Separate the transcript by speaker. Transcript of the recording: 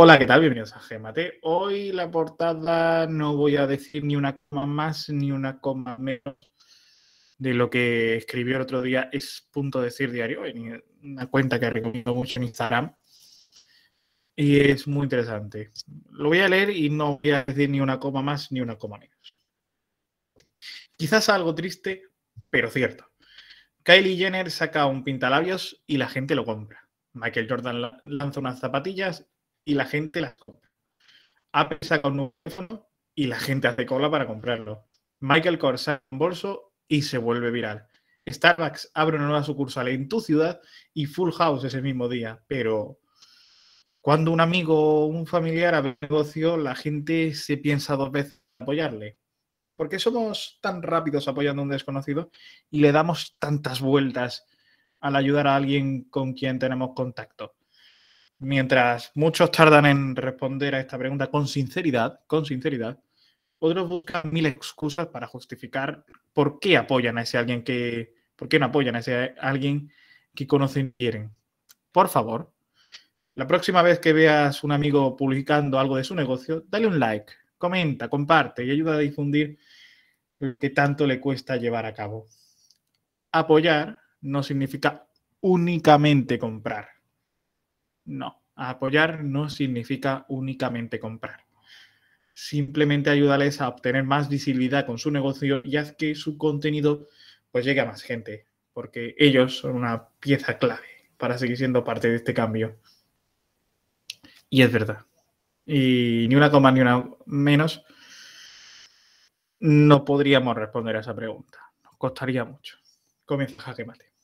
Speaker 1: Hola, ¿qué tal? Bienvenidos a Gemate. Hoy la portada no voy a decir ni una coma más ni una coma menos de lo que escribió el otro día es punto decir diario, en una cuenta que recomiendo mucho en Instagram. Y es muy interesante. Lo voy a leer y no voy a decir ni una coma más ni una coma menos. Quizás algo triste, pero cierto. Kylie Jenner saca un pintalabios y la gente lo compra. Michael Jordan lanza unas zapatillas y la gente las compra. Apple saca un nuevo teléfono y la gente hace cola para comprarlo. Michael Kors saca un bolso y se vuelve viral. Starbucks abre una nueva sucursal en tu ciudad y Full House ese mismo día. Pero cuando un amigo o un familiar abre un negocio, la gente se piensa dos veces apoyarle. ¿Por qué somos tan rápidos apoyando a un desconocido y le damos tantas vueltas al ayudar a alguien con quien tenemos contacto? Mientras muchos tardan en responder a esta pregunta con sinceridad, con sinceridad, otros buscan mil excusas para justificar por qué apoyan a ese alguien que, por qué no apoyan a ese alguien que conocen y quieren. Por favor, la próxima vez que veas un amigo publicando algo de su negocio, dale un like, comenta, comparte y ayuda a difundir lo que tanto le cuesta llevar a cabo. Apoyar no significa únicamente comprar no, apoyar no significa únicamente comprar. Simplemente ayudarles a obtener más visibilidad con su negocio y haz que su contenido pues llegue a más gente, porque ellos son una pieza clave para seguir siendo parte de este cambio. Y es verdad. Y ni una coma ni una menos no podríamos responder a esa pregunta. Nos costaría mucho. Comienza a que mate.